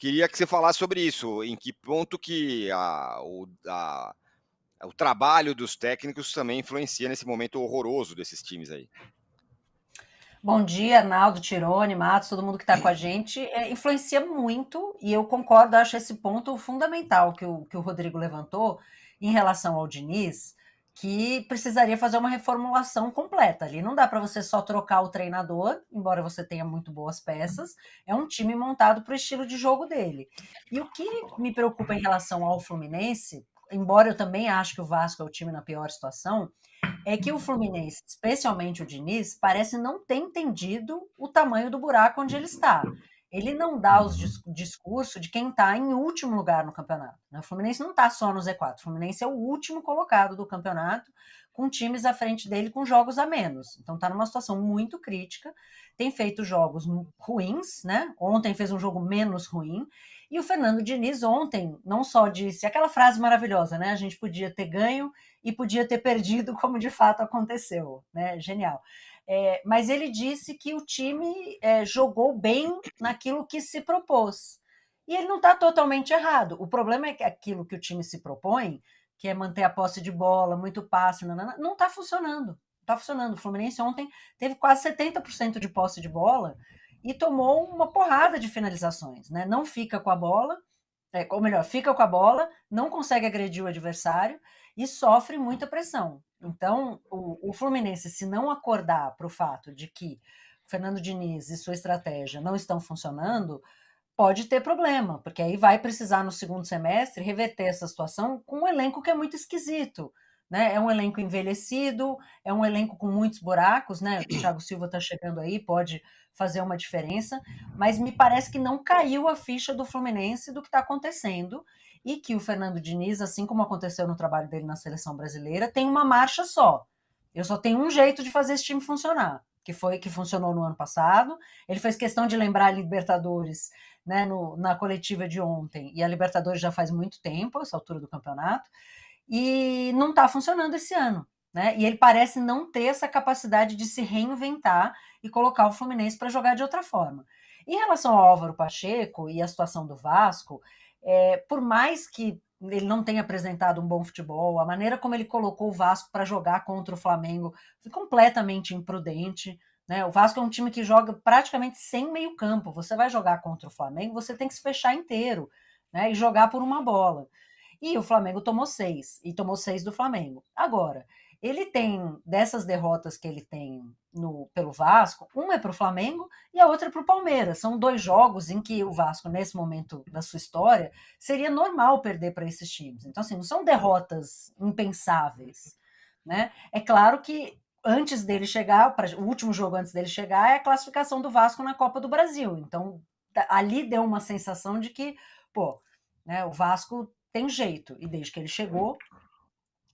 Queria que você falasse sobre isso, em que ponto que a, o, a, o trabalho dos técnicos também influencia nesse momento horroroso desses times aí. Bom dia, Naldo, Tirone, Matos, todo mundo que está com a gente. É, influencia muito, e eu concordo, acho esse ponto fundamental que o, que o Rodrigo levantou em relação ao Diniz, que precisaria fazer uma reformulação completa. Ali não dá para você só trocar o treinador, embora você tenha muito boas peças, é um time montado para o estilo de jogo dele. E o que me preocupa em relação ao Fluminense, embora eu também acho que o Vasco é o time na pior situação, é que o Fluminense, especialmente o Diniz, parece não ter entendido o tamanho do buraco onde ele está ele não dá uhum. os dis discurso de quem está em último lugar no campeonato. Né? O Fluminense não está só no Z4, o Fluminense é o último colocado do campeonato, com times à frente dele com jogos a menos. Então está numa situação muito crítica, tem feito jogos ruins, né? Ontem fez um jogo menos ruim, e o Fernando Diniz ontem não só disse aquela frase maravilhosa, né? A gente podia ter ganho e podia ter perdido, como de fato aconteceu, né? Genial. É, mas ele disse que o time é, jogou bem naquilo que se propôs. E ele não está totalmente errado. O problema é que aquilo que o time se propõe, que é manter a posse de bola, muito passe, nanana, não está funcionando. está funcionando. O Fluminense ontem teve quase 70% de posse de bola e tomou uma porrada de finalizações. Né? Não fica com a bola, é, ou melhor, fica com a bola, não consegue agredir o adversário e sofre muita pressão. Então, o, o Fluminense, se não acordar para o fato de que Fernando Diniz e sua estratégia não estão funcionando, pode ter problema, porque aí vai precisar no segundo semestre reverter essa situação com um elenco que é muito esquisito. Né? É um elenco envelhecido, é um elenco com muitos buracos, né? O Thiago Silva está chegando aí, pode fazer uma diferença, mas me parece que não caiu a ficha do Fluminense do que está acontecendo e que o Fernando Diniz, assim como aconteceu no trabalho dele na seleção brasileira, tem uma marcha só. Eu só tenho um jeito de fazer esse time funcionar, que foi que funcionou no ano passado. Ele fez questão de lembrar a Libertadores né, no, na coletiva de ontem, e a Libertadores já faz muito tempo, essa altura do campeonato, e não está funcionando esse ano. Né? E ele parece não ter essa capacidade de se reinventar e colocar o Fluminense para jogar de outra forma. Em relação ao Álvaro Pacheco e a situação do Vasco, é, por mais que ele não tenha apresentado um bom futebol, a maneira como ele colocou o Vasco para jogar contra o Flamengo foi completamente imprudente. Né? O Vasco é um time que joga praticamente sem meio-campo. Você vai jogar contra o Flamengo, você tem que se fechar inteiro né? e jogar por uma bola. E o Flamengo tomou seis, e tomou seis do Flamengo. Agora, ele tem, dessas derrotas que ele tem no, pelo Vasco, uma é para o Flamengo e a outra é para o Palmeiras. São dois jogos em que o Vasco, nesse momento da sua história, seria normal perder para esses times. Então, assim, não são derrotas impensáveis. Né? É claro que antes dele chegar, o último jogo antes dele chegar, é a classificação do Vasco na Copa do Brasil. Então, ali deu uma sensação de que, pô, né, o Vasco tem jeito, e desde que ele chegou,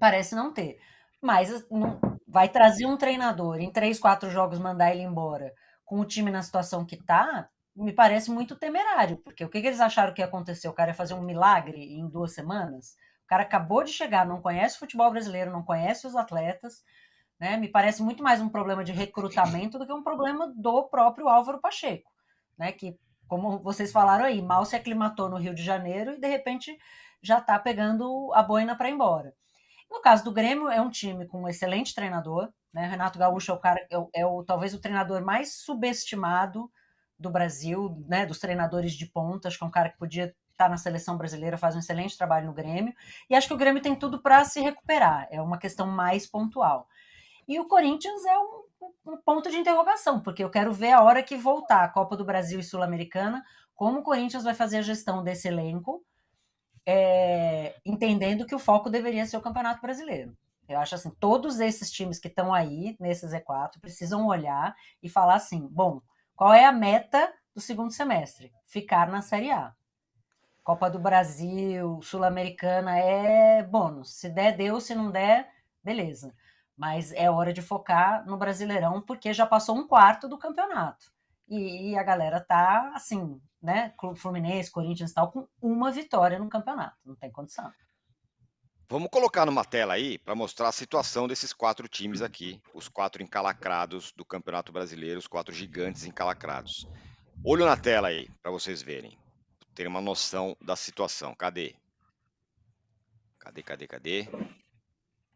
parece não ter. Mas não, vai trazer um treinador em três, quatro jogos mandar ele embora com o time na situação que tá, me parece muito temerário, porque o que, que eles acharam que ia acontecer? O cara ia fazer um milagre em duas semanas? O cara acabou de chegar, não conhece o futebol brasileiro, não conhece os atletas, né? Me parece muito mais um problema de recrutamento do que um problema do próprio Álvaro Pacheco, né? Que, como vocês falaram aí, mal se aclimatou no Rio de Janeiro e de repente já está pegando a boina para ir embora. No caso do Grêmio, é um time com um excelente treinador. Né? Renato Gaúcho é o cara, é, o, é o talvez o treinador mais subestimado do Brasil, né? Dos treinadores de pontas, que é um cara que podia estar tá na seleção brasileira, faz um excelente trabalho no Grêmio. E acho que o Grêmio tem tudo para se recuperar. É uma questão mais pontual. E o Corinthians é um, um, ponto de interrogação, porque eu quero ver a hora que voltar a Copa do Brasil e Sul-Americana, como o Corinthians vai fazer a gestão desse elenco é, entendendo que o foco deveria ser o Campeonato Brasileiro. Eu acho assim, todos esses times que estão aí nesse Z4 precisam olhar e falar assim, bom, qual é a meta do segundo semestre? Ficar na Série A. Copa do Brasil, Sul-Americana é bônus. Se der, deu, se não der, beleza. Mas é hora de focar no Brasileirão, porque já passou um quarto do campeonato. E, a galera tá assim, né? Clube Fluminense, Corinthians e tal, com uma vitória no campeonato. Não tem condição. Vamos colocar numa tela aí para mostrar a situação desses quatro times aqui, os quatro encalacrados do Campeonato Brasileiro, os quatro gigantes encalacrados. Olho na tela aí para vocês verem, terem uma noção da situação. Cadê? Cadê, cadê, cadê?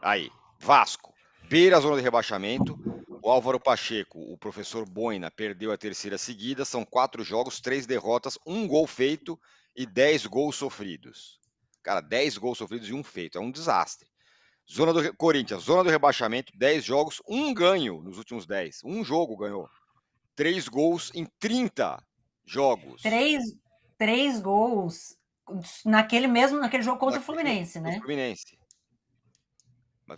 Aí, Vasco, beira a zona de rebaixamento, o Álvaro Pacheco, o professor Boina, perdeu a terceira seguida. São quatro jogos, três derrotas, um gol feito e dez gols sofridos. Cara, dez gols sofridos e um feito. É um desastre. Zona do Corinthians, zona do rebaixamento, dez jogos, um ganho nos últimos dez. Um jogo ganhou. Três gols em 30 jogos. Três, três gols naquele mesmo, naquele jogo contra o Fluminense, né? O Fluminense.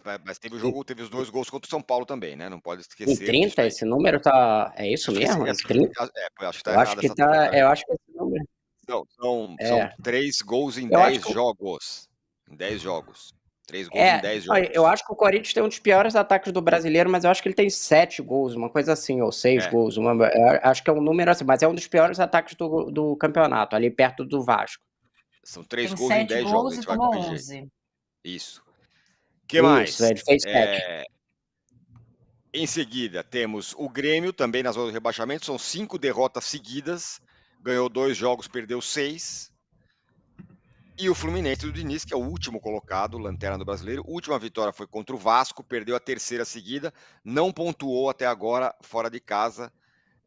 Mas, mas teve o jogo, teve os dois gols contra o São Paulo também, né? Não pode esquecer. Em 30, esse número tá. É isso mesmo? é 30? É, é acho que tá eu acho que essa... tá. Eu acho que esse número. Não, são, é. são três gols em dez que... jogos. Em dez jogos. Três gols é, em dez jogos. Eu acho que o Corinthians tem um dos piores ataques do brasileiro, mas eu acho que ele tem sete gols, uma coisa assim, ou seis é. gols. Uma, acho que é um número assim, mas é um dos piores ataques do, do campeonato, ali perto do Vasco. São três tem gols em dez jogos. E tomou 11. Isso que Isso, mais? é... Em seguida, temos o Grêmio também na zona do rebaixamento. São cinco derrotas seguidas. Ganhou dois jogos, perdeu seis. E o Fluminense do Diniz, que é o último colocado, lanterna do brasileiro. Última vitória foi contra o Vasco, perdeu a terceira seguida, não pontuou até agora fora de casa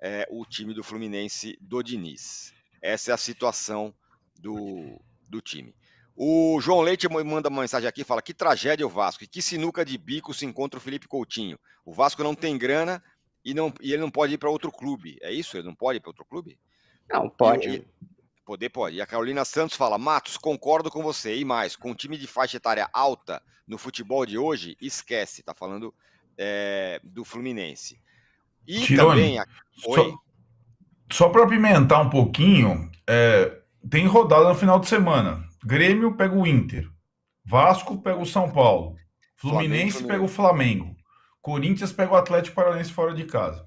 é, o time do Fluminense do Diniz. Essa é a situação do, do time. O João Leite manda uma mensagem aqui, fala que tragédia o Vasco e que sinuca de bico se encontra o Felipe Coutinho. O Vasco não tem grana e, não, e ele não pode ir para outro clube. É isso? Ele não pode ir para outro clube? Não, pode. E, e, poder pode. E a Carolina Santos fala: Matos, concordo com você. E mais, com um time de faixa etária alta no futebol de hoje, esquece. Tá falando é, do Fluminense. E Tirone, também. A... Oi? Só, só para pimentar um pouquinho, é, tem rodada no final de semana. Grêmio pega o Inter. Vasco pega o São Paulo. Fluminense Flamengo. pega o Flamengo. Corinthians pega o Atlético Paranaense fora de casa.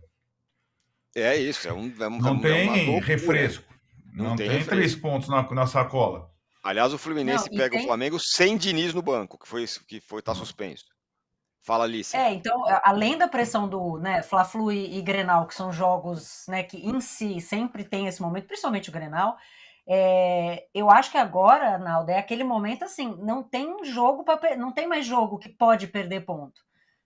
É isso, é um. É um não, é tem refresco. Não, não tem, tem, três pontos na, na sacola. Aliás, o Fluminense não, pega tem... o Flamengo sem Diniz no banco, que foi que foi tá suspenso. Fala, Alice. É, então, além da pressão do né, Fla-Flu e, e Grenal, que são jogos né, que em si sempre tem esse momento, principalmente o Grenal, é, eu acho que agora, Arnaldo, é aquele momento assim, não tem jogo para não tem mais jogo que pode perder ponto,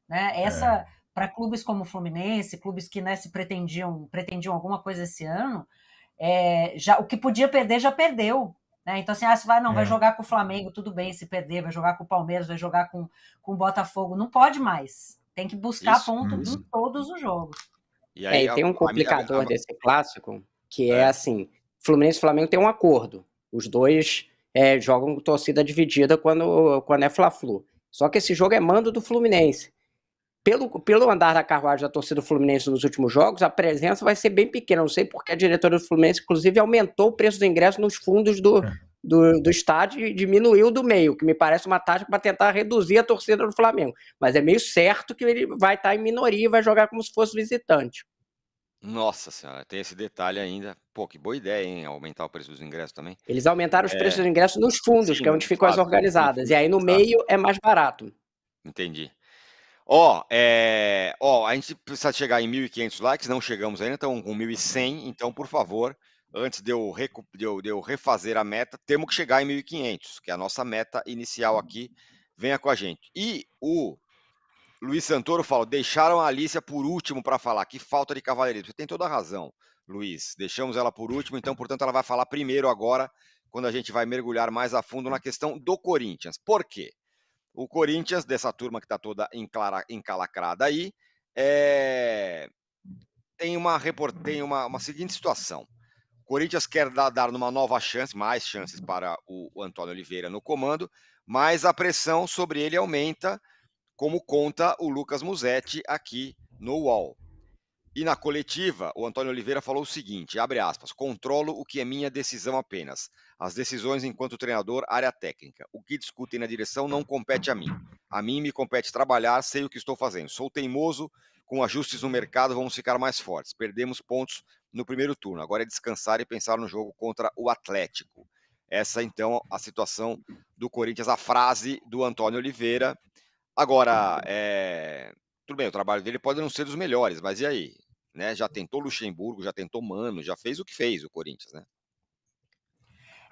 né? É. Essa é. para clubes como o Fluminense, clubes que né, se pretendiam pretendiam alguma coisa esse ano, é, já o que podia perder já perdeu. Né? Então, assim, ah, vai, não, vai é. jogar com o Flamengo, tudo bem se perder, vai jogar com o Palmeiras, vai jogar com, com o Botafogo, não pode mais. Tem que buscar isso, ponto isso. em todos os jogos. E é, aí, e tem um complicador a... desse clássico, que é assim, Fluminense e Flamengo têm um acordo. Os dois é, jogam torcida dividida quando, quando é Fla-Flu. Só que esse jogo é mando do Fluminense. Pelo, pelo andar da carruagem da torcida do Fluminense nos últimos jogos, a presença vai ser bem pequena. Não sei porque a diretora do Fluminense, inclusive, aumentou o preço do ingresso nos fundos do, é. do, do estádio e diminuiu do meio, que me parece uma tática para tentar reduzir a torcida do Flamengo. Mas é meio certo que ele vai estar tá em minoria e vai jogar como se fosse visitante. Nossa senhora, tem esse detalhe ainda. Pô, que boa ideia, hein? Aumentar o preço dos ingressos também. Eles aumentaram os é... preços dos ingressos nos fundos, Sim, que é onde ficam as organizadas. e aí no meio é mais barato. Entendi. Ó, é... Ó, a gente precisa chegar em 1.500 likes, não chegamos ainda, então com 1.100. Então, por favor, antes de eu, recu... de, eu, de eu refazer a meta, temos que chegar em 1.500, que é a nossa meta inicial aqui. Venha com a gente. E o Luiz Santoro fala: deixaram a Alicia por último para falar. Que falta de cavalheirismo. Você tem toda a razão, Luiz. Deixamos ela por último, então, portanto, ela vai falar primeiro agora, quando a gente vai mergulhar mais a fundo na questão do Corinthians. Por quê? O Corinthians, dessa turma que está toda encalacrada aí, é... tem, uma, report... tem uma, uma seguinte situação. O Corinthians quer dar, dar uma nova chance, mais chances para o, o Antônio Oliveira no comando, mas a pressão sobre ele aumenta como conta o Lucas Musetti aqui no UOL. E na coletiva, o Antônio Oliveira falou o seguinte, abre aspas, controlo o que é minha decisão apenas. As decisões enquanto treinador, área técnica. O que discutem na direção não compete a mim. A mim me compete trabalhar, sei o que estou fazendo. Sou teimoso, com ajustes no mercado vamos ficar mais fortes. Perdemos pontos no primeiro turno. Agora é descansar e pensar no jogo contra o Atlético. Essa então a situação do Corinthians, a frase do Antônio Oliveira, Agora, é... tudo bem, o trabalho dele pode não ser dos melhores, mas e aí? Né? Já tentou Luxemburgo, já tentou Mano, já fez o que fez o Corinthians, né?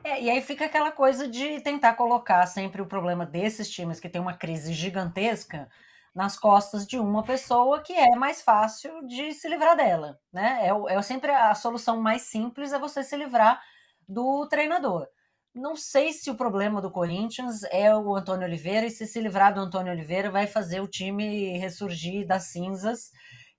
É, e aí fica aquela coisa de tentar colocar sempre o problema desses times que tem uma crise gigantesca nas costas de uma pessoa que é mais fácil de se livrar dela, né? É, é sempre a solução mais simples é você se livrar do treinador. Não sei se o problema do Corinthians é o Antônio Oliveira e se se livrar do Antônio Oliveira vai fazer o time ressurgir das cinzas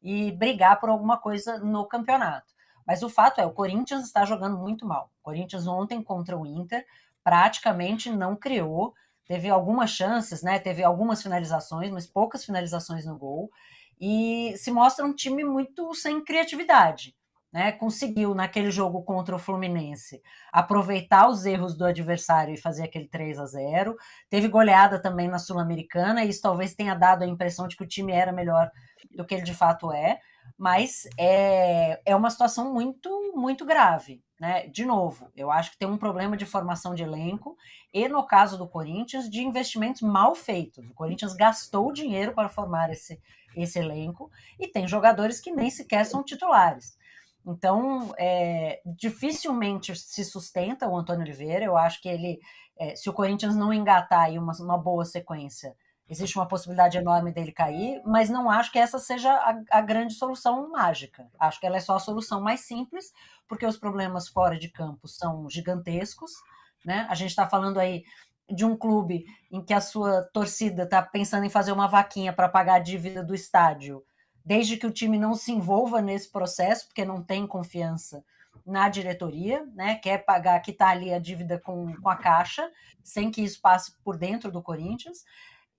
e brigar por alguma coisa no campeonato. Mas o fato é, o Corinthians está jogando muito mal. O Corinthians ontem contra o Inter praticamente não criou, teve algumas chances, né? Teve algumas finalizações, mas poucas finalizações no gol e se mostra um time muito sem criatividade né, conseguiu naquele jogo contra o Fluminense aproveitar os erros do adversário e fazer aquele 3 a 0. Teve goleada também na Sul-Americana, e isso talvez tenha dado a impressão de que o time era melhor do que ele de fato é, mas é, é uma situação muito muito grave, né? De novo, eu acho que tem um problema de formação de elenco e no caso do Corinthians de investimentos mal feitos. O Corinthians gastou dinheiro para formar esse esse elenco e tem jogadores que nem sequer são titulares. Então, é, dificilmente se sustenta o Antônio Oliveira. Eu acho que ele, é, se o Corinthians não engatar aí uma, uma, boa sequência, existe uma possibilidade enorme dele cair, mas não acho que essa seja a, a grande solução mágica. Acho que ela é só a solução mais simples, porque os problemas fora de campo são gigantescos. Né? A gente está falando aí de um clube em que a sua torcida está pensando em fazer uma vaquinha para pagar a dívida do estádio desde que o time não se envolva nesse processo, porque não tem confiança na diretoria, né? Quer pagar, que está ali a dívida com, com a Caixa, sem que isso passe por dentro do Corinthians,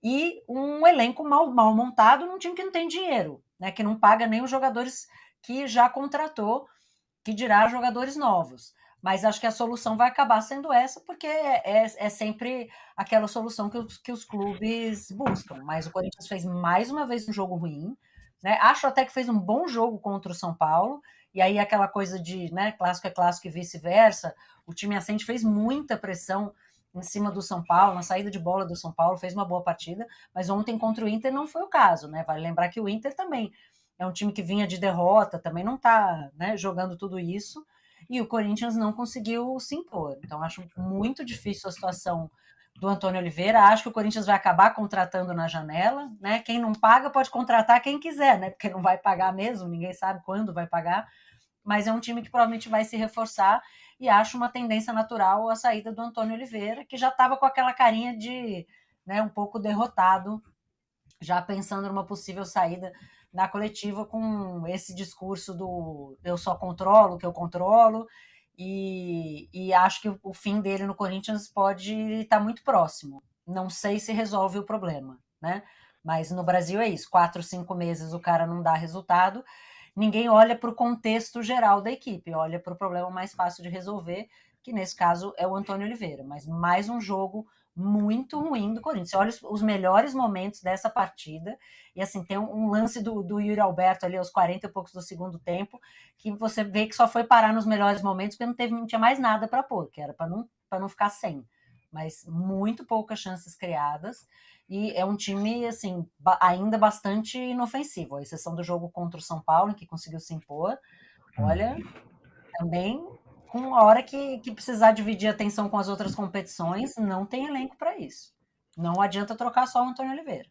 e um elenco mal, mal montado num time que não tem dinheiro, né? Que não paga nem os jogadores que já contratou, que dirá jogadores novos. Mas acho que a solução vai acabar sendo essa, porque é, é, é sempre aquela solução que os, que os clubes buscam. Mas o Corinthians fez mais uma vez um jogo ruim, né? Acho até que fez um bom jogo contra o São Paulo, e aí aquela coisa de né, clássico é clássico e vice-versa. O time assente fez muita pressão em cima do São Paulo, na saída de bola do São Paulo, fez uma boa partida, mas ontem contra o Inter não foi o caso, né? Vale lembrar que o Inter também é um time que vinha de derrota, também não está né, jogando tudo isso, e o Corinthians não conseguiu se impor. Então, acho muito difícil a situação do Antônio Oliveira. Acho que o Corinthians vai acabar contratando na janela, né? Quem não paga pode contratar quem quiser, né? Porque não vai pagar mesmo, ninguém sabe quando vai pagar. Mas é um time que provavelmente vai se reforçar e acho uma tendência natural a saída do Antônio Oliveira, que já estava com aquela carinha de né, um pouco derrotado, já pensando numa possível saída na coletiva com esse discurso do eu só controlo o que eu controlo e e, acho que o fim dele no Corinthians pode estar tá muito próximo. Não sei se resolve o problema, né? Mas no Brasil é isso: quatro, cinco meses o cara não dá resultado. Ninguém olha para o contexto geral da equipe, olha para o problema mais fácil de resolver, que nesse caso é o Antônio Oliveira. Mas mais um jogo muito ruim do Corinthians. Você olha os, os melhores momentos dessa partida, e assim, tem um, um, lance do, do Yuri Alberto ali aos 40 e poucos do segundo tempo, que você vê que só foi parar nos melhores momentos, porque não, teve, não tinha mais nada para pôr, que era para não, não ficar sem. Mas muito poucas chances criadas, e é um time, assim, ba ainda bastante inofensivo, a exceção do jogo contra o São Paulo, que conseguiu se impor. Olha, uhum. também com a hora que, que precisar dividir atenção com as outras competições, não tem elenco para isso. Não adianta trocar só o Antônio Oliveira.